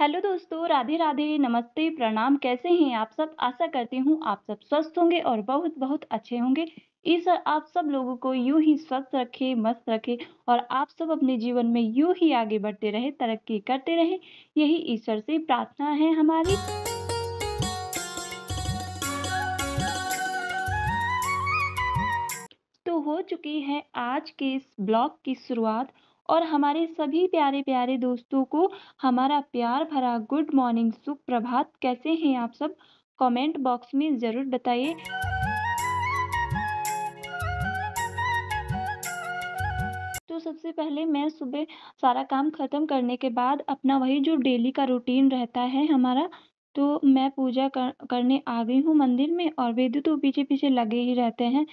hello दोस्तों राधे राधे नमस्ते प्रणाम कैसे हैं आप सब आशा करती हूँ आप सब स्वस्थ होंगे और बहुत बहुत अच्छे होंगे ईश्वर आप सब लोगों को यूं ही स्वस्थ रखे मस्त रखे और आप सब अपने जीवन में यूं ही आगे बढ़ते रहे तरक्की करते रहे यही ईश्वर से प्रार्थना है हमारी तो हो चुकी है आज के इस ब्लॉग की शुरुआत और हमारे सभी प्यारे प्यारे दोस्तों को हमारा प्यार भरा गुड मॉर्निंग सुख प्रभात कैसे हैं आप सब कमेंट बॉक्स में ज़रूर बताइए तो सबसे पहले मैं सुबह सारा काम ख़त्म करने के बाद अपना वही जो डेली का रूटीन रहता है हमारा तो मैं पूजा कर, करने आ गई हूँ मंदिर में और वेद तो पीछे पीछे लगे ही रहते हैं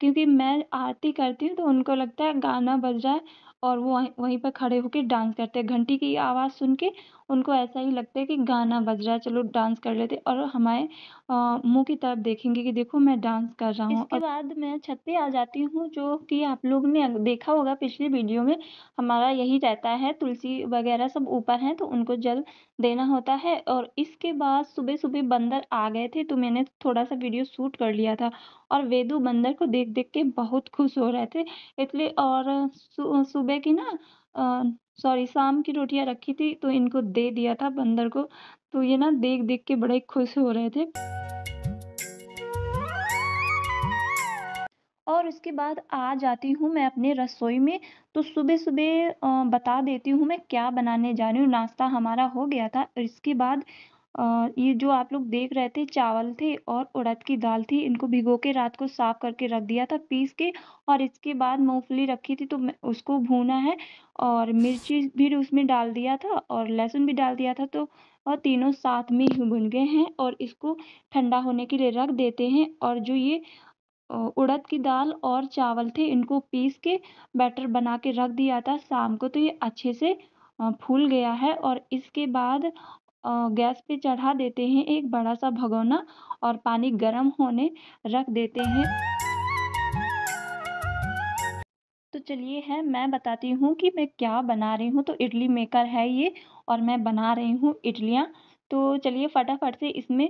क्योंकि मैं आरती करती हूँ तो उनको लगता है गाना बज रहा है और वो वहीं पर खड़े होकर डांस करते हैं घंटी की आवाज़ सुन के उनको ऐसा ही लगता है कि गाना बज रहा है चलो डांस कर लेते और हमारे मुंह की तरफ देखेंगे कि देखो मैं डांस कर रहा हूँ इसके बाद मैं छत पे आ जाती हूँ जो कि आप लोग ने देखा होगा पिछली वीडियो में हमारा यही रहता है तुलसी वगैरह सब ऊपर हैं तो उनको जल देना होता है और इसके बाद सुबह सुबह बंदर आ गए थे तो मैंने थोड़ा सा वीडियो शूट कर लिया था और वेदू बंदर को देख देख के बहुत खुश हो रहे थे इसलिए और सुबह सुबह की ना सॉरी शाम की रोटियां रखी थी तो इनको दे दिया था बंदर को तो ये ना देख देख के बड़े खुश हो रहे थे और उसके बाद आ जाती हूँ मैं अपने रसोई में तो सुबह सुबह बता देती हूँ मैं क्या बनाने जा रही हूँ नाश्ता हमारा हो गया था इसके बाद और ये जो आप लोग देख रहे थे चावल थे और उड़द की दाल थी इनको भिगो के रात को साफ करके रख दिया था पीस के और इसके बाद मूंगफली रखी थी तो उसको भूना है और मिर्ची भी उसमें डाल दिया था और लहसुन भी डाल दिया था तो और तीनों साथ में ही भुन गए हैं और इसको ठंडा होने के लिए रख देते हैं और जो ये उड़द की दाल और चावल थे इनको पीस के बैटर बना के रख दिया था शाम को तो ये अच्छे से फूल गया है और इसके बाद गैस पे चढ़ा देते हैं एक बड़ा सा भगोना और पानी गर्म होने रख देते हैं तो चलिए है मैं बताती हूँ कि मैं क्या बना रही हूँ तो इडली मेकर है ये और मैं बना रही हूँ इडलियाँ तो चलिए फटाफट से इसमें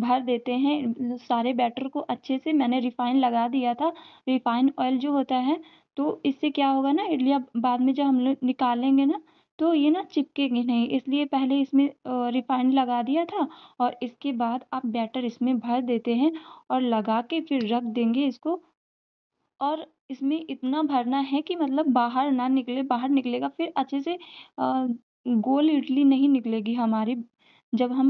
भर देते हैं सारे बैटर को अच्छे से मैंने रिफ़ाइन लगा दिया था रिफ़ाइन ऑयल जो होता है तो इससे क्या होगा ना इडलियाँ बाद में जब हम लोग निकालेंगे ना तो ये ना चिपकेंगे नहीं इसलिए पहले इसमें रिफ़ाइंड लगा दिया था और इसके बाद आप बैटर इसमें भर देते हैं और लगा के फिर रख देंगे इसको और इसमें इतना भरना है कि मतलब बाहर ना निकले बाहर निकलेगा फिर अच्छे से गोल इडली नहीं निकलेगी हमारी जब हम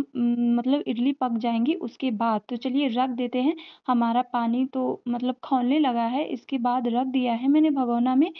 मतलब इडली पक जाएंगी उसके बाद तो चलिए रख देते हैं हमारा पानी तो मतलब खौलने लगा है इसके बाद रख दिया है मैंने भगोना में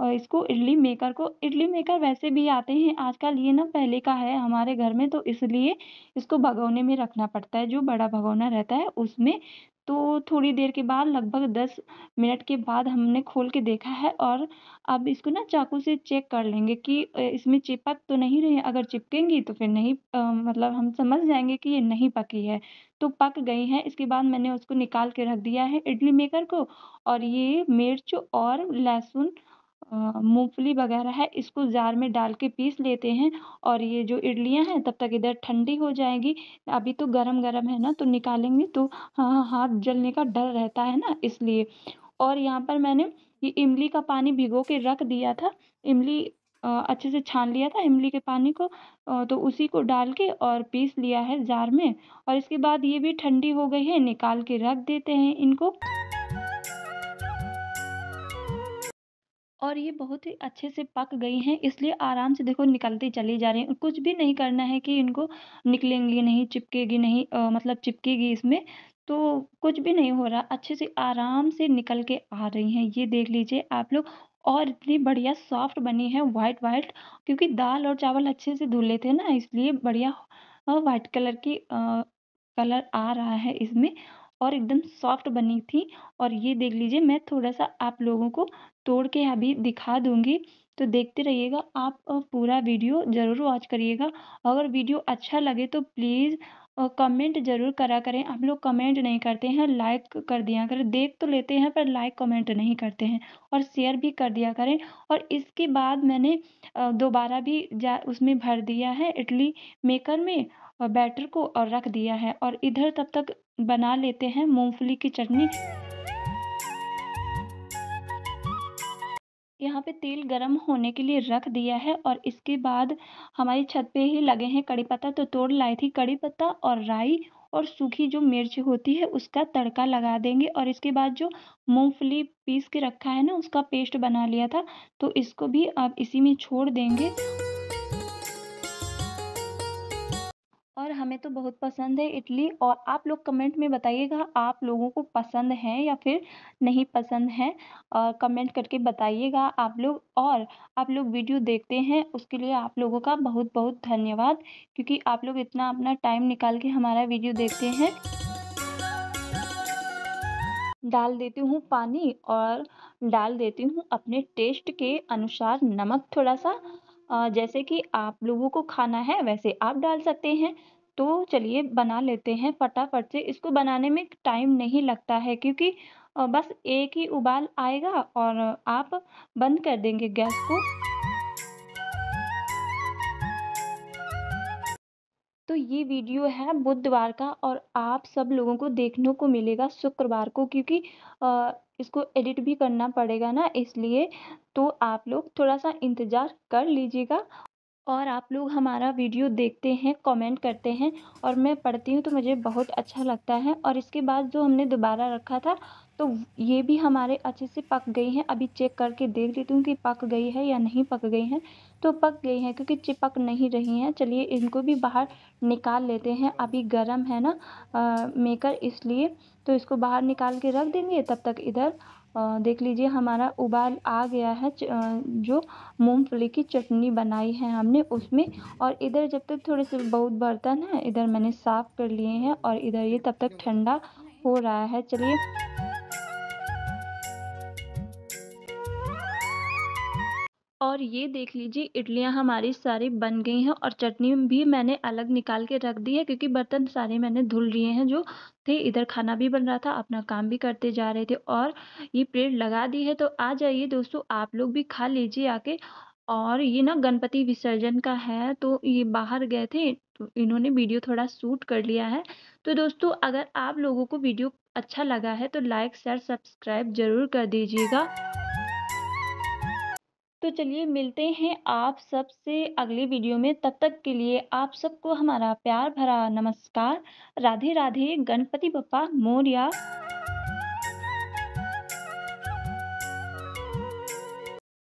और इसको इडली मेकर को इडली मेकर वैसे भी आते हैं आजकल ये ना पहले का है हमारे घर में तो इसलिए इसको भगोने में रखना पड़ता है जो बड़ा भगोना रहता है उसमें तो थोड़ी देर के बाद लगभग दस मिनट के बाद हमने खोल के देखा है और अब इसको ना चाकू से चेक कर लेंगे कि इसमें चिपक तो नहीं रही अगर चिपकेंगी तो फिर नहीं आ, मतलब हम समझ जाएंगे कि ये नहीं पकी है तो पक गई है इसके बाद मैंने उसको निकाल के रख दिया है इडली मेकर को और ये मिर्च और लहसुन मूंगफली वगैरह है इसको जार में डाल के पीस लेते हैं और ये जो इडलियाँ हैं तब तक इधर ठंडी हो जाएगी अभी तो गरम गरम है ना तो निकालेंगे तो हाँ, हाँ हाथ जलने का डर रहता है ना इसलिए और यहाँ पर मैंने ये इमली का पानी भिगो के रख दिया था इमली अच्छे से छान लिया था इमली के पानी को तो उसी को डाल के और पीस लिया है जार में और इसके बाद ये भी ठंडी हो गई है निकाल के रख देते हैं इनको और ये बहुत ही अच्छे से पक गई हैं इसलिए आराम से देखो निकलती चली जा रही हैं कुछ भी नहीं करना है कि इनको निकलेंगी नहीं चिपकेगी नहीं आ, मतलब चिपकेगी इसमें तो कुछ भी नहीं हो रहा अच्छे से आराम से निकल के आ रही हैं ये देख लीजिए आप लोग और इतनी बढ़िया सॉफ्ट बनी है वाइट वाइट क्योंकि दाल और चावल अच्छे से धुले थे ना इसलिए बढ़िया वाइट कलर की आ, कलर आ रहा है इसमें और एकदम सॉफ्ट बनी थी और ये देख लीजिए मैं थोड़ा सा आप लोगों को तोड़ के अभी दिखा दूँगी तो देखते रहिएगा आप पूरा वीडियो ज़रूर वॉच करिएगा अगर वीडियो अच्छा लगे तो प्लीज़ कमेंट ज़रूर करा करें आप लोग कमेंट नहीं करते हैं लाइक कर दिया करें देख तो लेते हैं पर लाइक कमेंट नहीं करते हैं और शेयर भी कर दिया करें और इसके बाद मैंने दोबारा भी जा उसमें भर दिया है इडली मेकर में और बैटर को और रख दिया है और इधर तब तक बना लेते हैं मूंगफली की चटनी यहाँ पे तेल गरम होने के लिए रख दिया है और इसके बाद हमारी छत पे ही लगे हैं कड़ी पत्ता तो तोड़ लाई थी कड़ी पत्ता और राई और सूखी जो मिर्च होती है उसका तड़का लगा देंगे और इसके बाद जो मूंगफली पीस के रखा है ना उसका पेस्ट बना लिया था तो इसको भी आप इसी में छोड़ देंगे पर हमें तो बहुत पसंद है इडली और आप लोग कमेंट में बताइएगा आप लोगों को पसंद है या फिर नहीं पसंद है और कमेंट करके बताइएगा आप लोग और आप लोग वीडियो देखते हैं उसके लिए आप लोगों का बहुत बहुत धन्यवाद क्योंकि आप लोग इतना अपना टाइम निकाल के हमारा वीडियो देखते हैं डाल देती हूँ पानी और डाल देती हूँ अपने टेस्ट के अनुसार नमक थोड़ा सा जैसे कि आप लोगों को खाना है वैसे आप डाल सकते हैं तो चलिए बना लेते हैं फटाफट से इसको बनाने में टाइम नहीं लगता है क्योंकि बस एक ही उबाल आएगा और आप बंद कर देंगे गैस को तो ये वीडियो है बुधवार का और आप सब लोगों को देखने को मिलेगा शुक्रवार को क्योंकि इसको एडिट भी करना पड़ेगा ना इसलिए तो आप लोग थोड़ा सा इंतज़ार कर लीजिएगा और आप लोग हमारा वीडियो देखते हैं कमेंट करते हैं और मैं पढ़ती हूँ तो मुझे बहुत अच्छा लगता है और इसके बाद जो हमने दोबारा रखा था तो ये भी हमारे अच्छे से पक गई हैं अभी चेक करके देख लेती हूँ कि पक गई है या नहीं पक गई हैं तो पक गई हैं क्योंकि चिपक नहीं रही हैं चलिए इनको भी बाहर निकाल लेते हैं अभी गर्म है ना आ, मेकर इसलिए तो इसको बाहर निकाल के रख देंगे तब तक इधर देख लीजिए हमारा उबाल आ गया है जो मूंगफली की चटनी बनाई है हमने उसमें और इधर जब तक थोड़े से बहुत बर्तन हैं इधर मैंने साफ़ कर लिए हैं और इधर ये तब तक ठंडा हो रहा है चलिए और ये देख लीजिए इडलियाँ हमारी सारी बन गई हैं और चटनी भी मैंने अलग निकाल के रख दी है क्योंकि बर्तन सारे मैंने धुल लिए हैं जो थे इधर खाना भी बन रहा था अपना काम भी करते जा रहे थे और ये प्लेट लगा दी है तो आ जाइए दोस्तों आप लोग भी खा लीजिए आके और ये ना गणपति विसर्जन का है तो ये बाहर गए थे तो इन्होंने वीडियो थोड़ा शूट कर लिया है तो दोस्तों अगर आप लोगों को वीडियो अच्छा लगा है तो लाइक शेयर सब्सक्राइब ज़रूर कर दीजिएगा तो चलिए मिलते हैं आप सब से अगले वीडियो में तब तक के लिए आप सबको हमारा प्यार भरा नमस्कार राधे राधे गणपति बप्पा मोरिया